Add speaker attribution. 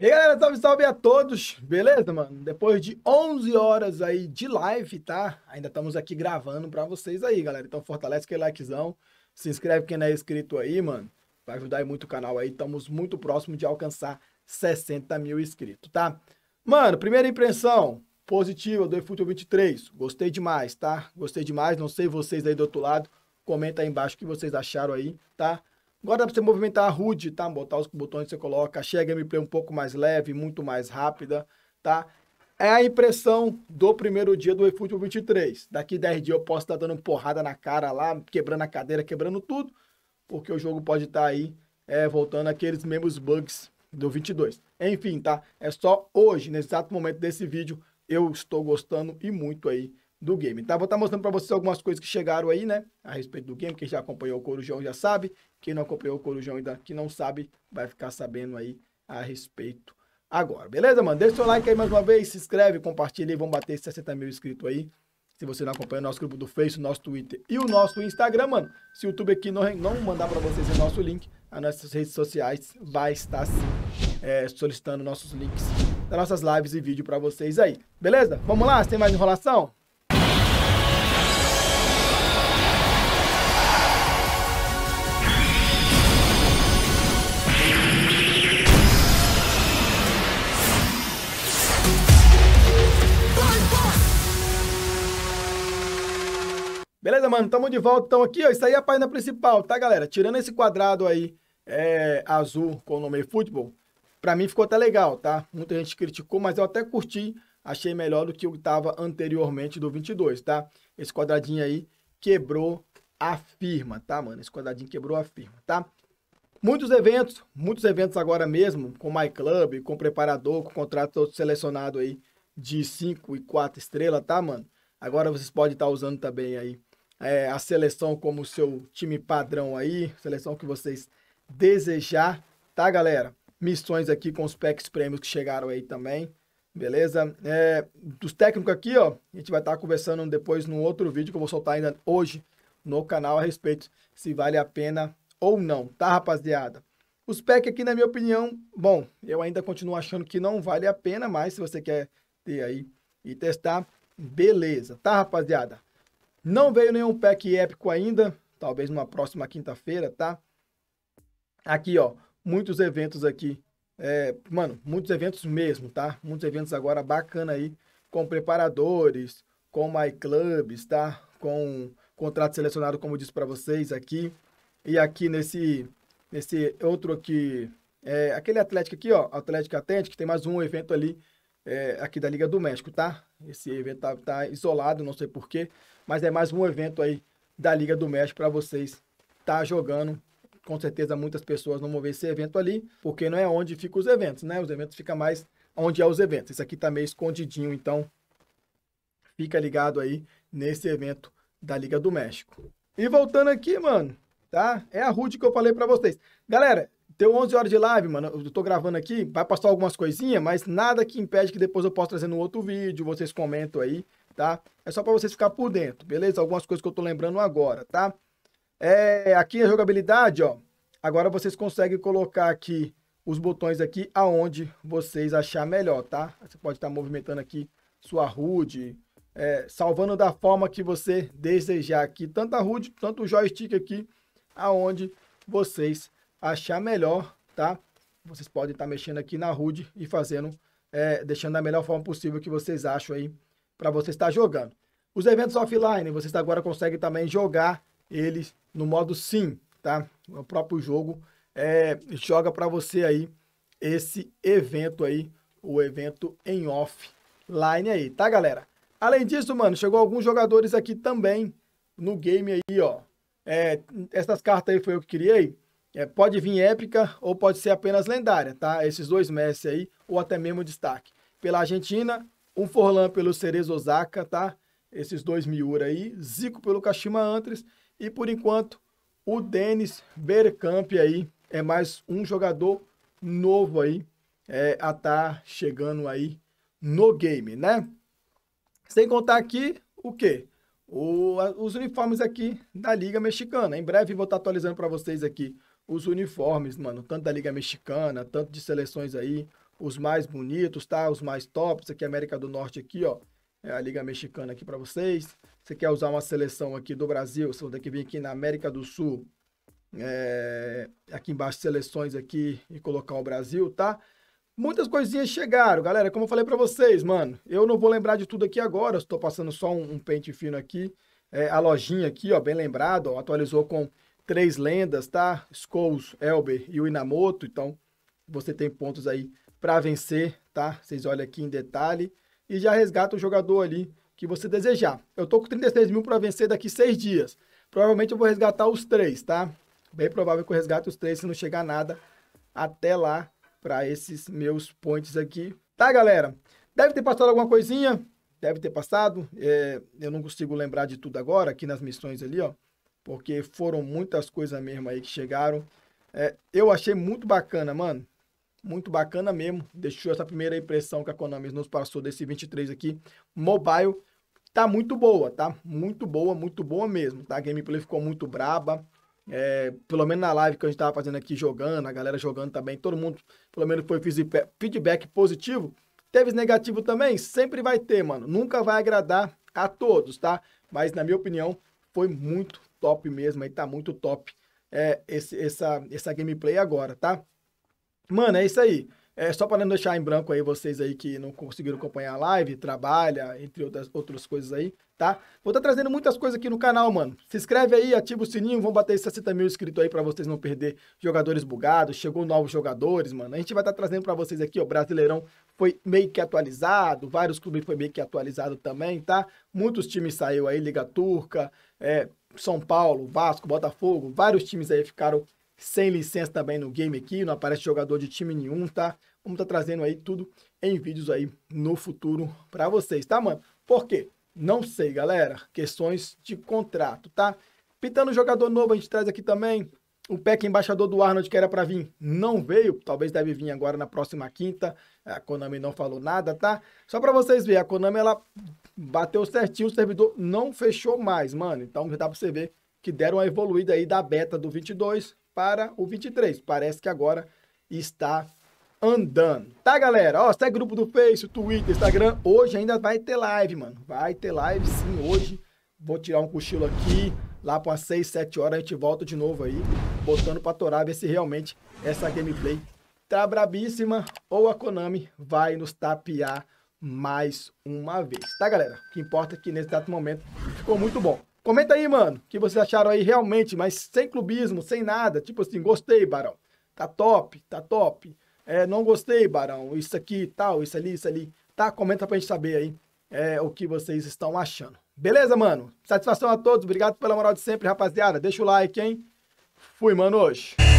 Speaker 1: E aí, galera, salve, salve a todos, beleza, mano? Depois de 11 horas aí de live, tá? Ainda estamos aqui gravando para vocês aí, galera. Então fortalece aquele likezão, se inscreve quem não é inscrito aí, mano. Vai ajudar aí muito o canal aí, estamos muito próximo de alcançar 60 mil inscritos, tá? Mano, primeira impressão positiva do eFootball 23, gostei demais, tá? Gostei demais, não sei vocês aí do outro lado, comenta aí embaixo o que vocês acharam aí, tá? Agora dá pra você movimentar a HUD, tá? Botar os botões que você coloca, chega a gameplay um pouco mais leve, muito mais rápida, tá? É a impressão do primeiro dia do eFootball 23. Daqui 10 dias eu posso estar tá dando porrada na cara lá, quebrando a cadeira, quebrando tudo, porque o jogo pode estar tá aí é, voltando aqueles mesmos bugs do 22. Enfim, tá? É só hoje, nesse exato momento desse vídeo, eu estou gostando e muito aí do game, tá? Vou estar tá mostrando para vocês algumas coisas que chegaram aí, né? A respeito do game, quem já acompanhou o Corujão já sabe, quem não acompanhou o Corujão ainda, que não sabe, vai ficar sabendo aí a respeito agora, beleza, mano? Deixa o seu like aí mais uma vez, se inscreve, compartilha e vamos bater 60 mil inscritos aí. Se você não acompanha o nosso grupo do Face, nosso Twitter e o nosso Instagram, mano, se o YouTube aqui não, não mandar para vocês o nosso link, as nossas redes sociais vai estar sim, é, solicitando nossos links das nossas lives e vídeo para vocês aí, beleza? Vamos lá, sem mais enrolação? Beleza, mano? Tamo de volta. Então aqui, ó, isso aí é a página principal, tá, galera? Tirando esse quadrado aí é, azul com o nome futebol, pra mim ficou até legal, tá? Muita gente criticou, mas eu até curti. Achei melhor do que o que tava anteriormente do 22, tá? Esse quadradinho aí quebrou a firma, tá, mano? Esse quadradinho quebrou a firma, tá? Muitos eventos, muitos eventos agora mesmo, com My Club, com preparador, com contrato selecionado aí de 5 e 4 estrelas, tá, mano? Agora vocês podem estar tá usando também aí é, a seleção como seu time padrão aí, seleção que vocês desejar, tá, galera? Missões aqui com os packs prêmios que chegaram aí também, beleza? É, dos técnicos aqui, ó, a gente vai estar tá conversando depois num outro vídeo que eu vou soltar ainda hoje no canal a respeito se vale a pena ou não, tá, rapaziada? Os packs aqui, na minha opinião, bom, eu ainda continuo achando que não vale a pena, mas se você quer ter aí e testar, beleza, tá, rapaziada? Não veio nenhum pack épico ainda, talvez numa próxima quinta-feira, tá? Aqui, ó, muitos eventos aqui. É, mano, muitos eventos mesmo, tá? Muitos eventos agora bacana aí, com preparadores, com My Clubs, tá? Com contrato selecionado, como eu disse para vocês aqui. E aqui nesse, nesse outro aqui, é, aquele Atlético aqui, ó, Atlético Atlético, tem mais um evento ali é, aqui da Liga do México, tá? Esse evento tá, tá isolado, não sei porquê, mas é mais um evento aí da Liga do México para vocês estar tá jogando. Com certeza muitas pessoas não vão ver esse evento ali, porque não é onde ficam os eventos, né? Os eventos fica mais onde é os eventos. Isso aqui tá meio escondidinho, então fica ligado aí nesse evento da Liga do México. E voltando aqui, mano, tá? É a Rude que eu falei para vocês. Galera, Deu então, 11 horas de live, mano. Eu tô gravando aqui, vai passar algumas coisinhas, mas nada que impede que depois eu possa trazer no outro vídeo, vocês comentam aí, tá? É só para vocês ficar por dentro, beleza? Algumas coisas que eu tô lembrando agora, tá? É, aqui a é jogabilidade, ó. Agora vocês conseguem colocar aqui os botões aqui aonde vocês achar melhor, tá? Você pode estar tá movimentando aqui sua HUD, é, salvando da forma que você desejar aqui, tanto a HUD, tanto o joystick aqui, aonde vocês achar melhor, tá? Vocês podem estar tá mexendo aqui na HUD e fazendo, é, deixando da melhor forma possível que vocês acham aí para você estar jogando. Os eventos offline, vocês agora conseguem também jogar eles no modo sim, tá? O próprio jogo é, joga para você aí esse evento aí, o evento em offline aí, tá, galera? Além disso, mano, chegou alguns jogadores aqui também no game aí, ó. É, essas cartas aí foi eu que criei. É, pode vir épica ou pode ser apenas lendária, tá? Esses dois Messi aí, ou até mesmo destaque. Pela Argentina, um Forlan pelo Cerezo Osaka, tá? Esses dois Miura aí, Zico pelo Kashima Antres e por enquanto o Denis Berkamp aí é mais um jogador novo aí é, a tá chegando aí no game, né? Sem contar aqui o quê? O, os uniformes aqui da Liga Mexicana. Em breve vou estar tá atualizando para vocês aqui os uniformes, mano, tanto da Liga Mexicana, tanto de seleções aí, os mais bonitos, tá? Os mais tops, aqui América do Norte aqui, ó, é a Liga Mexicana aqui para vocês. Você quer usar uma seleção aqui do Brasil, você vai ter que vir aqui na América do Sul, é, aqui embaixo seleções aqui e colocar o Brasil, tá? Muitas coisinhas chegaram, galera, como eu falei para vocês, mano, eu não vou lembrar de tudo aqui agora, estou passando só um, um pente fino aqui, é, a lojinha aqui, ó, bem lembrado, ó, atualizou com três lendas, tá? Skulls, Elber e o Inamoto. Então, você tem pontos aí para vencer, tá? Vocês olham aqui em detalhe. E já resgata o jogador ali que você desejar. Eu tô com 36 mil para vencer daqui seis dias. Provavelmente eu vou resgatar os três, tá? Bem provável que eu resgate os três se não chegar nada até lá para esses meus points aqui. Tá, galera? Deve ter passado alguma coisinha. Deve ter passado. É, eu não consigo lembrar de tudo agora, aqui nas missões ali, ó porque foram muitas coisas mesmo aí que chegaram. É, eu achei muito bacana, mano. Muito bacana mesmo. Deixou essa primeira impressão que a Konami nos passou desse 23 aqui. Mobile tá muito boa, tá? Muito boa, muito boa mesmo, tá? A gameplay ficou muito braba. É, pelo menos na live que a gente tava fazendo aqui, jogando, a galera jogando também, todo mundo, pelo menos foi feedback positivo. Teve negativo também? Sempre vai ter, mano. Nunca vai agradar a todos, tá? Mas, na minha opinião, foi muito, top mesmo, aí tá muito top é, esse, essa, essa gameplay agora, tá? Mano, é isso aí. É, só para não deixar em branco aí vocês aí que não conseguiram acompanhar a live, trabalha, entre outras, outras coisas aí, tá? Vou estar tá trazendo muitas coisas aqui no canal, mano. Se inscreve aí, ativa o sininho, vamos bater 60 mil inscritos aí para vocês não perder jogadores bugados, chegou novos jogadores, mano. A gente vai estar tá trazendo para vocês aqui, ó, Brasileirão foi meio que atualizado, vários clubes foi meio que atualizado também, tá? Muitos times saiu aí, Liga Turca, é, são Paulo, Vasco, Botafogo, vários times aí ficaram sem licença também no game aqui, não aparece jogador de time nenhum, tá? Vamos estar tá trazendo aí tudo em vídeos aí no futuro para vocês, tá, mano? Por quê? Não sei, galera. Questões de contrato, tá? Pitando jogador novo, a gente traz aqui também. O PEC embaixador do Arnold, que era para vir, não veio. Talvez deve vir agora na próxima quinta. A Konami não falou nada, tá? Só para vocês verem, a Konami, ela bateu certinho, o servidor não fechou mais, mano. Então, dá para você ver que deram uma evoluída aí da beta do 22 para o 23. Parece que agora está andando. Tá, galera? Ó, segue é grupo do Face, Twitter, Instagram. Hoje ainda vai ter live, mano. Vai ter live, sim, hoje. Vou tirar um cochilo aqui. Lá para umas 6, 7 horas a gente volta de novo aí, botando para torar, ver se realmente essa gameplay tá brabíssima ou a Konami vai nos tapear mais uma vez, tá galera? O que importa é que nesse dado momento ficou muito bom. Comenta aí, mano, o que vocês acharam aí realmente, mas sem clubismo, sem nada, tipo assim, gostei, Barão, tá top, tá top, é, não gostei, Barão, isso aqui, tal, isso ali, isso ali, tá? Comenta pra gente saber aí é, o que vocês estão achando. Beleza, mano? Satisfação a todos. Obrigado pela moral de sempre, rapaziada. Deixa o like, hein? Fui, mano, hoje.